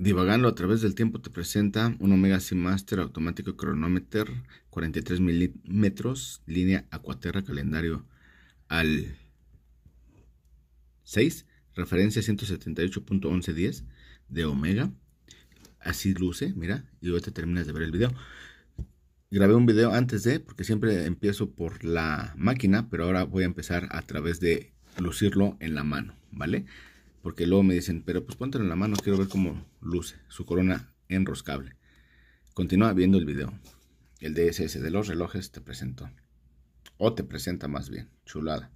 Divagando a través del tiempo te presenta un Omega Seamaster automático cronómetro 43 milímetros, línea acuaterra, calendario al 6, referencia 178.1110 de Omega. Así luce, mira, y te terminas de ver el video. Grabé un video antes de, porque siempre empiezo por la máquina, pero ahora voy a empezar a través de lucirlo en la mano, ¿vale? Porque luego me dicen, pero pues póntelo en la mano, quiero ver cómo luce su corona enroscable. Continúa viendo el video. El DSS de los relojes te presentó. O te presenta más bien. Chulada.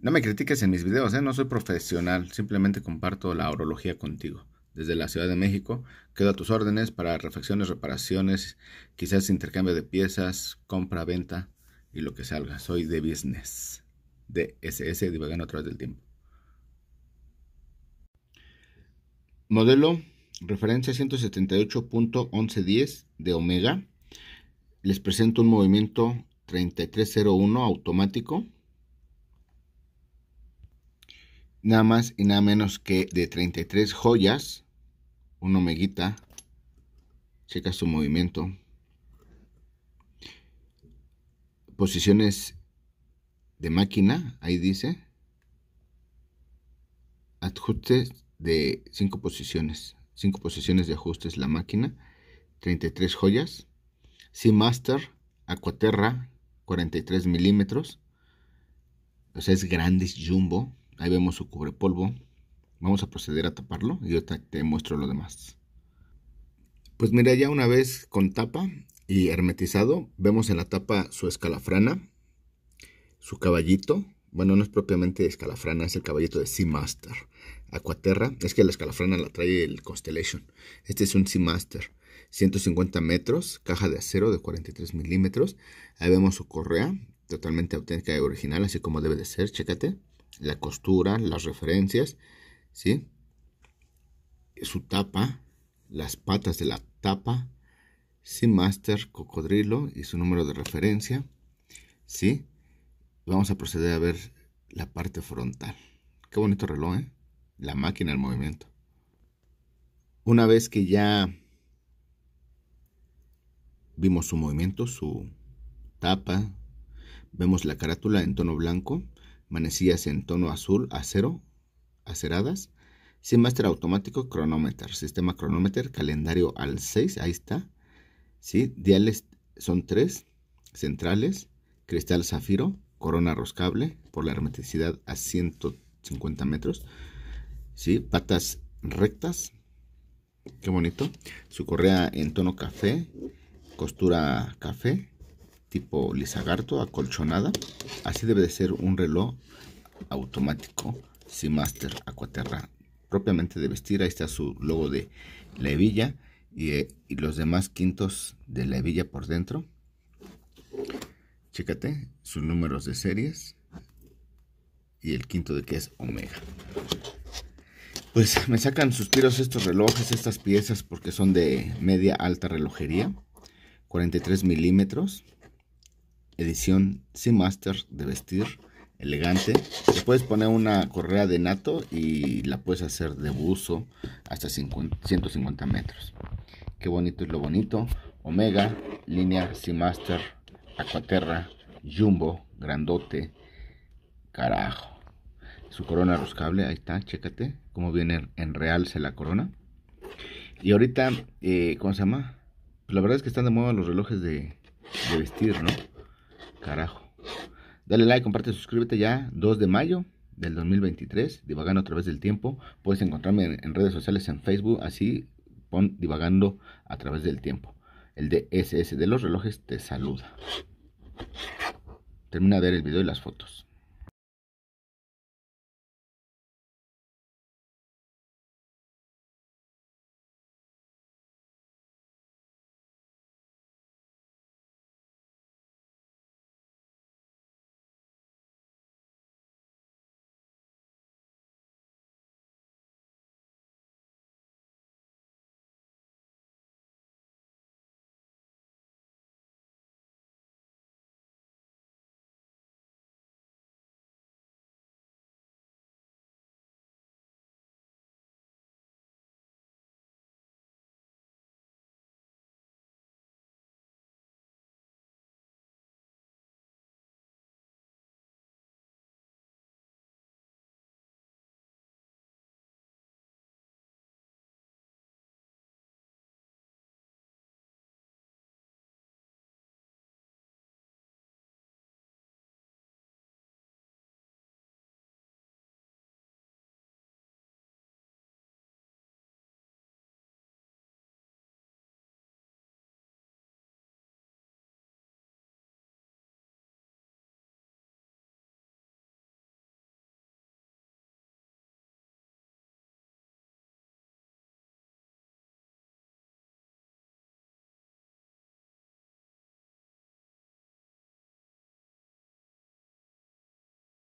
No me critiques en mis videos, ¿eh? no soy profesional. Simplemente comparto la orología contigo. Desde la Ciudad de México, quedo a tus órdenes para reflexiones, reparaciones, quizás intercambio de piezas, compra, venta y lo que salga. Soy de business. DSS divagando a través del tiempo. Modelo referencia 178.1110 de Omega. Les presento un movimiento 3301 automático. Nada más y nada menos que de 33 joyas. Un omeguita. Checa su movimiento. Posiciones de máquina, ahí dice. Adjustes de 5 posiciones, 5 posiciones de ajustes la máquina, 33 joyas, Seamaster, Aquaterra, 43 milímetros, o sea es grande, jumbo, ahí vemos su cubrepolvo, vamos a proceder a taparlo y yo te, te muestro lo demás. Pues mira, ya una vez con tapa y hermetizado, vemos en la tapa su escalafrana, su caballito, bueno, no es propiamente escalafrana, es el caballito de Seamaster. Acuaterra, es que la escalafrana la trae el Constellation. Este es un Seamaster, 150 metros, caja de acero de 43 milímetros. Ahí vemos su correa, totalmente auténtica y original, así como debe de ser, chécate. La costura, las referencias, ¿sí? Su tapa, las patas de la tapa, Seamaster, cocodrilo y su número de referencia, ¿sí? Vamos a proceder a ver la parte frontal. Qué bonito reloj, ¿eh? la máquina el movimiento. Una vez que ya vimos su movimiento, su tapa, vemos la carátula en tono blanco, manecillas en tono azul, acero, aceradas, semáster automático, cronómetro, sistema cronómetro, calendario al 6, ahí está. ¿sí? Diales son tres centrales, cristal zafiro, corona roscable por la hermeticidad a 150 metros. ¿sí? Patas rectas. Qué bonito. Su correa en tono café. Costura café. Tipo lisagarto, acolchonada. Así debe de ser un reloj automático Seamaster Aquaterra. Propiamente de vestir. Ahí está su logo de la hebilla. Y, eh, y los demás quintos de la hebilla por dentro. Chécate sus números de series. Y el quinto de que es Omega pues me sacan sus tiros estos relojes, estas piezas, porque son de media alta relojería, 43 milímetros, edición Seamaster de vestir, elegante. Le puedes poner una correa de nato y la puedes hacer de buzo hasta 150 metros. Qué bonito es lo bonito. Omega, línea Seamaster, Acuaterra, Jumbo, grandote, carajo su corona roscable, ahí está, chécate cómo viene en realce la corona. Y ahorita, eh, ¿cómo se llama? Pues la verdad es que están de moda los relojes de, vestir, ¿no? Carajo. Dale like, comparte, suscríbete ya. 2 de mayo del 2023, divagando a través del tiempo. Puedes encontrarme en, en redes sociales, en Facebook, así pon divagando a través del tiempo. El DSS de los relojes te saluda. Termina de ver el video y las fotos.